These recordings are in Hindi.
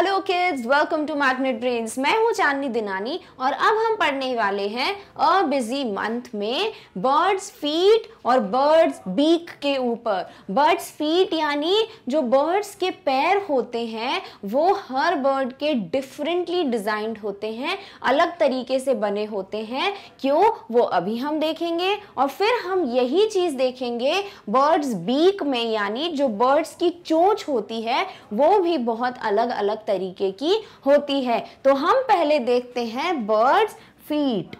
Hello kids welcome to magnet brains मैं हूं चांदनी दिनानी और अब हम पढ़ने वाले हैं अ बिजी मंथ में बर्ड्स फीट और बर्ड्स बीक के ऊपर बर्ड्स फीट यानी जो बर्ड्स के पैर होते हैं वो हर बर्ड के डिफरेंटली डिजाइंड होते हैं अलग तरीके से बने होते हैं क्यों वो अभी हम देखेंगे और फिर हम यही चीज़ देखेंगे बर्ड्स बीक में यानी जो बर्ड्स की चोंच होती है वो भी बहुत अलग अलग तरीके की होती है तो हम पहले देखते हैं birds feet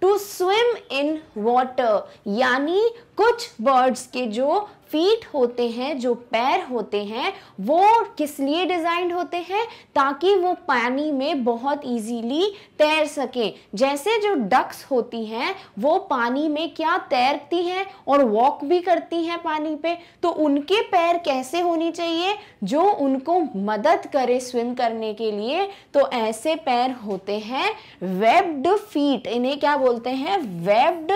to swim in water यानी कुछ बर्ड्स के जो फीट होते हैं जो पैर होते हैं वो किस लिए डिज़ाइंड होते हैं ताकि वो पानी में बहुत इजीली तैर सके जैसे जो डक्स होती हैं वो पानी में क्या तैरती हैं और वॉक भी करती हैं पानी पे तो उनके पैर कैसे होने चाहिए जो उनको मदद करे स्विम करने के लिए तो ऐसे पैर होते हैं वेब्ड फीट इन्हें क्या बोलते हैं वेब्ड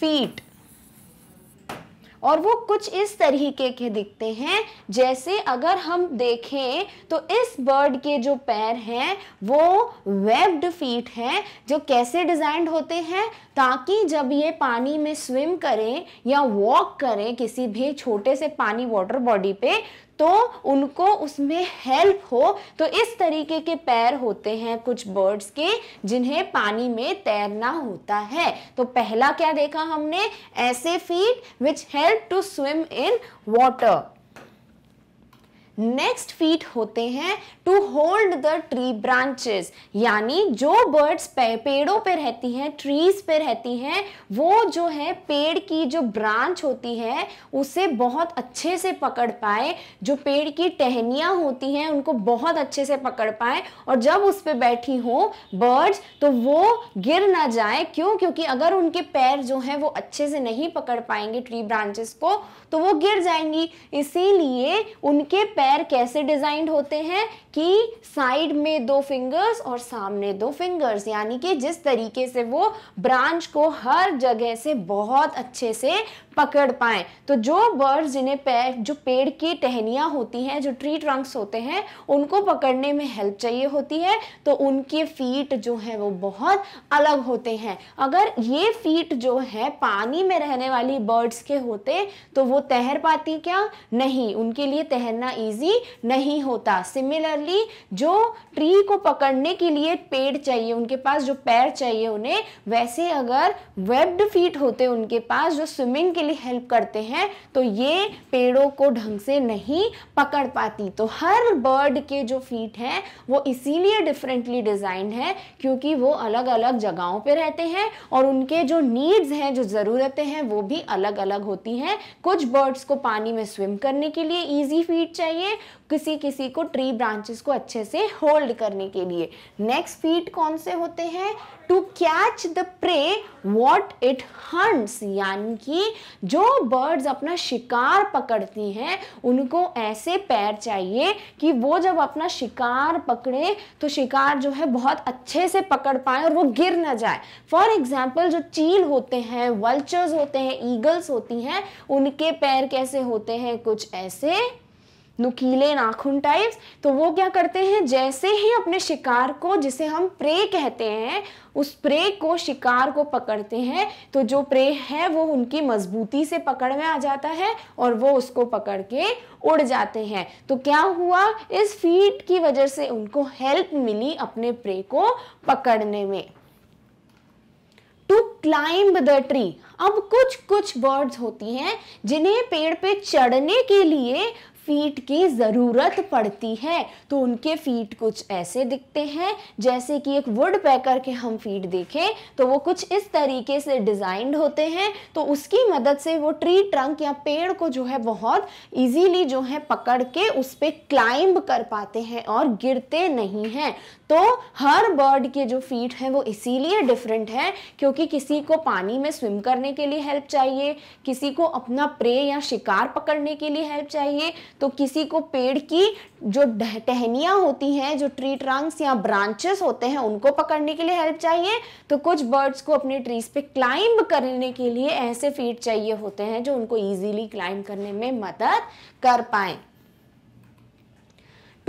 फीट और वो कुछ इस तरीके के दिखते हैं जैसे अगर हम देखें तो इस बर्ड के जो पैर हैं वो वेब्ड फीट हैं जो कैसे डिज़ाइंड होते हैं ताकि जब ये पानी में स्विम करें या वॉक करें किसी भी छोटे से पानी वाटर बॉडी पे तो उनको उसमें हेल्प हो तो इस तरीके के पैर होते हैं कुछ बर्ड्स के जिन्हें पानी में तैरना होता है तो पहला क्या देखा हमने ऐसे feet which help to swim in water next feet होते हैं to hold the tree branches यानी जो बर्ड्स पे, पेड़ों पे रहती हैं ट्रीज पे रहती हैं वो जो है पेड़ की जो ब्रांच होती है उसे बहुत अच्छे से पकड़ पाए जो पेड़ की टहनियाँ होती हैं उनको बहुत अच्छे से पकड़ पाए और जब उस पर बैठी हो बर्ड्स तो वो गिर ना जाए क्यों क्योंकि अगर उनके पैर जो हैं वो अच्छे से नहीं पकड़ पाएंगे ट्री ब्रांचेस को तो वो गिर जाएंगी इसीलिए उनके पैर पैर कैसे डिजाइंड होते हैं कि साइड में दो फिंगर्स और सामने दो फिंगर्स यानी कि जिस तरीके से वो ब्रांच को हर जगह से बहुत अच्छे से पकड़ पाए तो जो बर्ड जिन्हें पैर जो पेड़ की टहनियाँ होती हैं जो ट्री ट्रंक्स होते हैं उनको पकड़ने में हेल्प चाहिए होती है तो उनके फीट जो हैं वो बहुत अलग होते हैं अगर ये फीट जो है पानी में रहने वाली बर्ड्स के होते तो वो तैर पाती क्या नहीं उनके लिए तैरना ईजी नहीं होता सिमिलरली जो ट्री को पकड़ने के लिए पेड़ चाहिए उनके पास जो पैर चाहिए उन्हें वैसे अगर वेब्ड फीट होते उनके पास जो स्विमिंग के लिए हेल्प करते हैं तो ये पेड़ों को ढंग से नहीं पकड़ पाती तो हर बर्ड के जो फीट हैं वो इसीलिए डिफरेंटली डिजाइन है क्योंकि वो अलग अलग जगहों पर रहते हैं और उनके जो नीड्स हैं जो ज़रूरतें हैं वो भी अलग अलग होती हैं कुछ बर्ड्स को पानी में स्विम करने के लिए ईजी फीट चाहिए लिए किसी किसी को ट्री ब्रांचेस को अच्छे से होल्ड करने के लिए नेक्स्ट फीट कौन से होते हैं to catch the prey what it hunts यानी कि जो बर्ड्स अपना शिकार पकड़ती हैं उनको ऐसे पैर चाहिए कि वो जब अपना शिकार पकड़े तो शिकार जो है बहुत अच्छे से पकड़ पाए और वो गिर ना जाए फॉर एग्जाम्पल जो चील होते हैं वल्चर्स होते हैं ईगल्स होती हैं उनके पैर कैसे होते हैं कुछ ऐसे नुकीले नाखून टाइप्स तो वो क्या करते हैं जैसे ही अपने शिकार को जिसे हम प्रे कहते हैं उस प्रे को शिकार को पकड़ते हैं तो जो प्रे है वो उनकी मजबूती से पकड़ में आ जाता है और वो उसको पकड़ के उड़ जाते हैं तो क्या हुआ इस फीट की वजह से उनको हेल्प मिली अपने प्रे को पकड़ने में टू क्लाइंब द ट्री अब कुछ कुछ बर्ड्स होती हैं जिन्हें पेड़ पे चढ़ने के लिए फीट की ज़रूरत पड़ती है तो उनके फीट कुछ ऐसे दिखते हैं जैसे कि एक वुड पैकर के हम फीट देखें तो वो कुछ इस तरीके से डिज़ाइंड होते हैं तो उसकी मदद से वो ट्री ट्रंक या पेड़ को जो है बहुत इजीली जो है पकड़ के उस पर क्लाइंब कर पाते हैं और गिरते नहीं हैं तो हर बर्ड के जो फीट हैं वो इसीलिए डिफरेंट है क्योंकि किसी को पानी में स्विम करने के लिए हेल्प चाहिए किसी को अपना प्रे या शिकार पकड़ने के लिए हेल्प चाहिए तो किसी को पेड़ की जो टहनियाँ होती हैं जो ट्री ट्रंक्स या ब्रांचेस होते हैं उनको पकड़ने के लिए हेल्प चाहिए तो कुछ बर्ड्स को अपने ट्रीज पे क्लाइंब करने के लिए ऐसे फीड चाहिए होते हैं जो उनको ईजिली क्लाइंब करने में मदद कर पाएं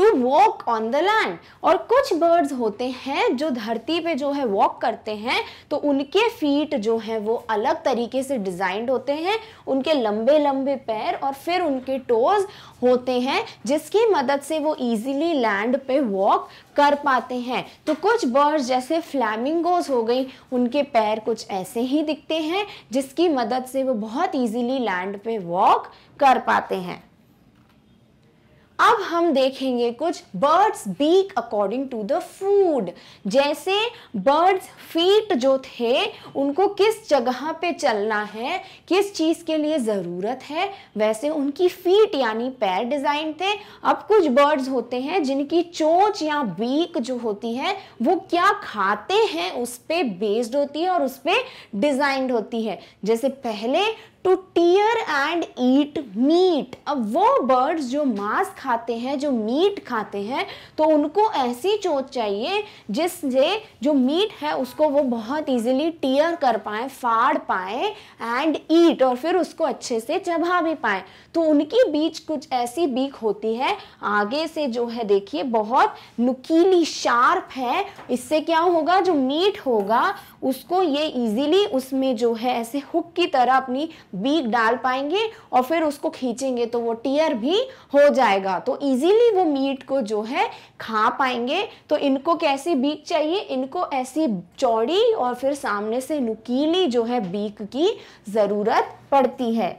to walk on the land और कुछ बर्ड्स होते हैं जो धरती पे जो है वॉक करते हैं तो उनके फीट जो है वो अलग तरीके से डिज़ाइंड होते हैं उनके लंबे लंबे पैर और फिर उनके टोज होते हैं जिसकी मदद से वो इजीली लैंड पे वॉक कर पाते हैं तो कुछ बर्ड्स जैसे फ्लैमिंगोज हो गई उनके पैर कुछ ऐसे ही दिखते हैं जिसकी मदद से वो बहुत इजीली लैंड पे वॉक कर पाते हैं अब हम देखेंगे कुछ birds beak according to the food जैसे बर्ड्स फीट जो थे उनको किस जगह पे चलना है किस चीज़ के लिए ज़रूरत है वैसे उनकी फीट यानी पैर डिज़ाइन थे अब कुछ बर्ड्स होते हैं जिनकी चोंच या बीक जो होती है वो क्या खाते हैं उस पर बेस्ड होती है और उस पर डिज़ाइंड होती है जैसे पहले to tear and eat meat अब वो बर्ड्स जो मांस खाते हैं जो मीट खाते हैं तो उनको ऐसी चोट चाहिए जिससे जो मीट है उसको वो बहुत ईजिली टीयर कर पाए फाड़ पाए एंड ईट और फिर उसको अच्छे से चबा भी पाए तो उनकी बीच कुछ ऐसी बीक होती है आगे से जो है देखिए बहुत नुकीली शार्प है इससे क्या होगा जो मीट होगा उसको ये इजीली उसमें जो है ऐसे हुक की तरह अपनी बीक डाल पाएंगे और फिर उसको खींचेंगे तो वो टीयर भी हो जाएगा तो इजीली वो मीट को जो है खा पाएंगे तो इनको कैसी बीक चाहिए इनको ऐसी चौड़ी और फिर सामने से नुकीली जो है बीक की ज़रूरत पड़ती है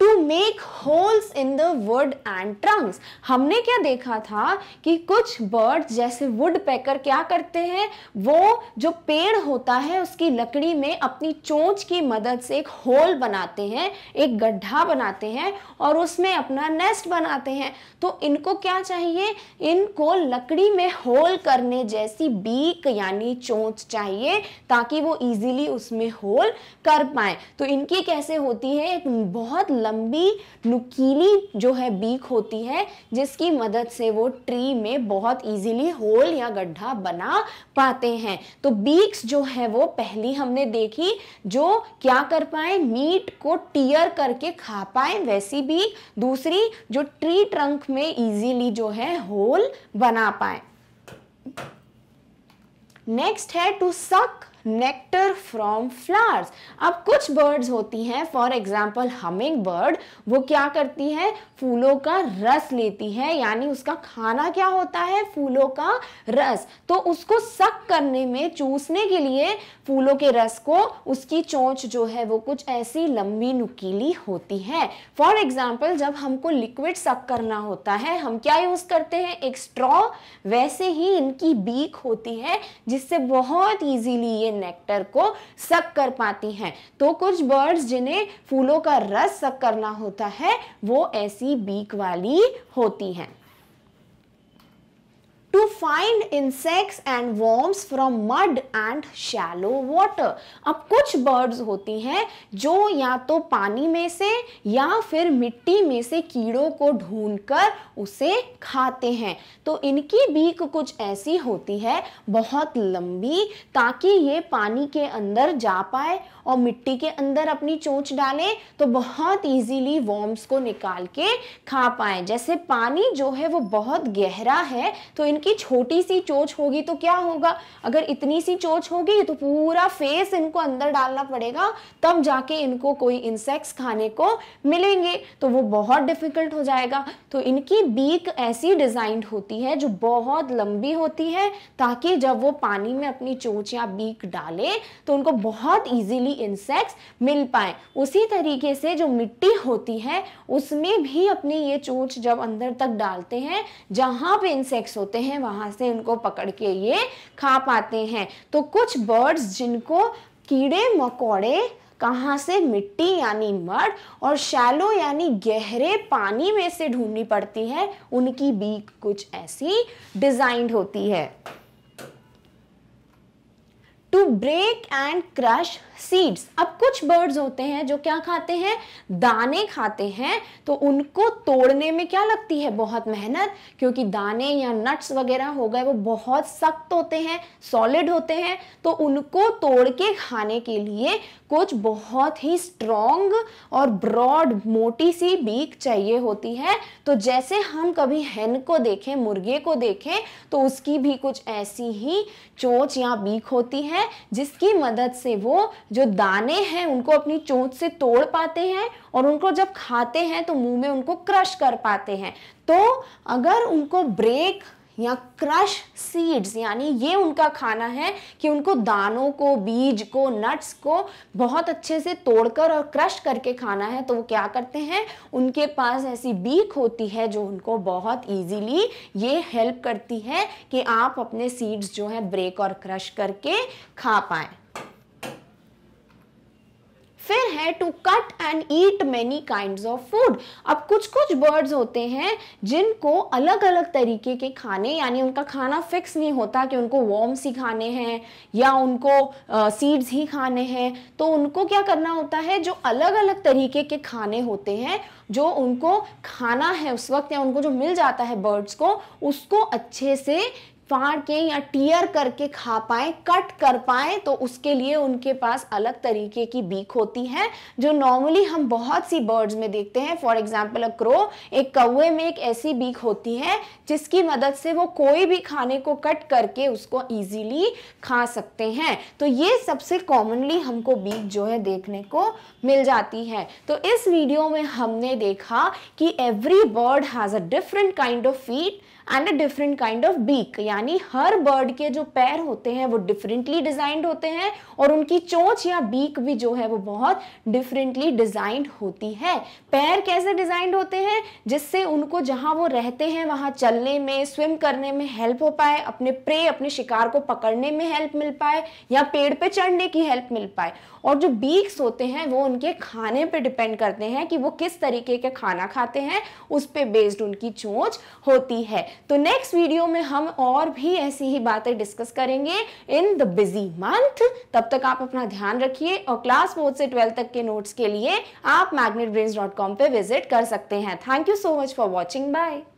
to make holes in the wood and trunks हमने क्या देखा था कि कुछ बर्ड जैसे वुड पैकर क्या करते हैं वो जो पेड़ होता है उसकी लकड़ी में अपनी चोंच की मदद से एक होल बनाते हैं एक गड्ढा बनाते हैं और उसमें अपना नेस्ट बनाते हैं तो इनको क्या चाहिए इनको लकड़ी में होल करने जैसी बीक यानी चोंच चाहिए ताकि वो इजीली उसमें होल कर पाए तो इनकी कैसे होती है एक बहुत लंबी नुकीली जो है बीक होती है जिसकी मदद से वो ट्री में बहुत इजीली होल या गड्ढा बना पाते हैं तो बीक्स जो है वो पहली हमने देखी जो क्या कर पाए मीट को टीयर करके खा पाए वैसी भी दूसरी जो ट्री ट्रंक में इजीली जो है होल बना पाए नेक्स्ट है टू सक नेक्टर फ्रॉम फ्लावर्स अब कुछ बर्ड्स होती हैं फॉर एग्जाम्पल हमिंग बर्ड वो क्या करती है फूलों का रस लेती है यानी उसका खाना क्या होता है फूलों का रस तो उसको सक करने में चूसने के लिए फूलों के रस को उसकी चोंच जो है वो कुछ ऐसी लंबी नुकीली होती है फॉर एग्जाम्पल जब हमको लिक्विड सक करना होता है हम क्या यूज़ करते हैं एक स्ट्रॉ वैसे ही इनकी बीक होती है जिससे बहुत ईजीली ये नेक्टर को सक कर पाती हैं तो कुछ बर्ड्स जिन्हें फूलों का रस सक करना होता है वो ऐसी बीक वाली होती हैं to find insects and worms from mud and shallow water. अब कुछ birds होती हैं जो या तो पानी में से या फिर मिट्टी में से कीड़ों को कर उसे खाते हैं तो इनकी बीक कुछ ऐसी होती है बहुत लंबी ताकि ये पानी के अंदर जा पाए और मिट्टी के अंदर अपनी चोंच डालें तो बहुत इजीली वॉर्म्स को निकाल के खा पाएं जैसे पानी जो है वो बहुत गहरा है तो इनकी छोटी सी चोंच होगी तो क्या होगा अगर इतनी सी चोंच होगी तो पूरा फेस इनको अंदर डालना पड़ेगा तब जाके इनको कोई इंसेक्ट्स खाने को मिलेंगे तो वो बहुत डिफ़िकल्ट हो जाएगा तो इनकी बीक ऐसी डिज़ाइंड होती है जो बहुत लंबी होती है ताकि जब वो पानी में अपनी चोंच या बीक डाले तो उनको बहुत ईजिली इंसेक्ट्स मिल पाए उसी तरीके से जो मिट्टी होती है उसमें भी अपनी ये चोंच जब अंदर तक डालते हैं जहां पे इंसेक्ट्स होते हैं वहां से उनको पकड़ के ये खा पाते हैं तो कुछ बर्ड्स जिनको कीड़े मकोड़े कहाँ से मिट्टी यानी मड और शैलो यानी गहरे पानी में से ढूंढनी पड़ती है उनकी बीक कुछ ऐसी डिजाइंड होती है to break and crush seeds अब कुछ बर्ड्स होते हैं जो क्या खाते हैं दाने खाते हैं तो उनको तोड़ने में क्या लगती है बहुत मेहनत क्योंकि दाने या नट्स वगैरह हो गए वो बहुत सख्त होते हैं सॉलिड होते हैं तो उनको तोड़ के खाने के लिए कुछ बहुत ही स्ट्रॉन्ग और ब्रॉड मोटी सी बीक चाहिए होती है तो जैसे हम कभी हेन को देखें मुर्गे को देखें तो उसकी भी कुछ ऐसी ही चोच या बीक होती है जिसकी मदद से वो जो दाने हैं उनको अपनी चोंच से तोड़ पाते हैं और उनको जब खाते हैं तो मुंह में उनको क्रश कर पाते हैं तो अगर उनको ब्रेक या क्रश सीड्स यानी ये उनका खाना है कि उनको दानों को बीज को नट्स को बहुत अच्छे से तोड़कर और क्रश करके खाना है तो वो क्या करते हैं उनके पास ऐसी बीक होती है जो उनको बहुत इजीली ये हेल्प करती है कि आप अपने सीड्स जो है ब्रेक और क्रश करके खा पाएं फिर है to cut and eat many kind of food अब कुछ कुछ बर्ड्स होते हैं जिनको अलग अलग तरीके के खाने यानी उनका खाना फिक्स नहीं होता कि उनको वॉर्म्स ही खाने हैं या उनको सीड्स uh, ही खाने हैं तो उनको क्या करना होता है जो अलग अलग तरीके के खाने होते हैं जो उनको खाना है उस वक्त या उनको जो मिल जाता है बर्ड्स को उसको अच्छे से फाड़ के या टीयर करके खा पाए कट कर पाए तो उसके लिए उनके पास अलग तरीके की बीक होती है जो नॉर्मली हम बहुत सी बर्ड्स में देखते हैं फॉर एग्जाम्पल अ क्रो एक कौए में एक ऐसी बीक होती है जिसकी मदद से वो कोई भी खाने को कट करके उसको ईजिली खा सकते हैं तो ये सबसे कॉमनली हमको बीक जो है देखने को मिल जाती है तो इस वीडियो में हमने देखा कि every bird has a different kind of feet and a different kind of beak यानी यानी हर बर्ड के जो पैर होते हैं वो डिफरेंटली डिजाइंड होते हैं और उनकी चोंच या बीक भी जो है वो बहुत डिफरेंटली डिजाइंड होती है पैर कैसे डिजाइंड होते हैं जिससे उनको जहां वो रहते हैं वहां चलने में स्विम करने में हेल्प हो पाए अपने प्रे अपने शिकार को पकड़ने में हेल्प मिल पाए या पेड़ पे चढ़ने की हेल्प मिल पाए और जो बीक्स होते हैं वो उनके खाने पे डिपेंड करते हैं कि वो किस तरीके के खाना खाते हैं उस पर बेस्ड उनकी चोंच होती है तो नेक्स्ट वीडियो में हम और और भी ऐसी ही बातें डिस्कस करेंगे इन द बिजी मंथ तब तक आप अपना ध्यान रखिए और क्लास फोर्थ से ट्वेल्थ तक के नोट्स के लिए आप मैग्नेट पे विजिट कर सकते हैं thank you so much for watching bye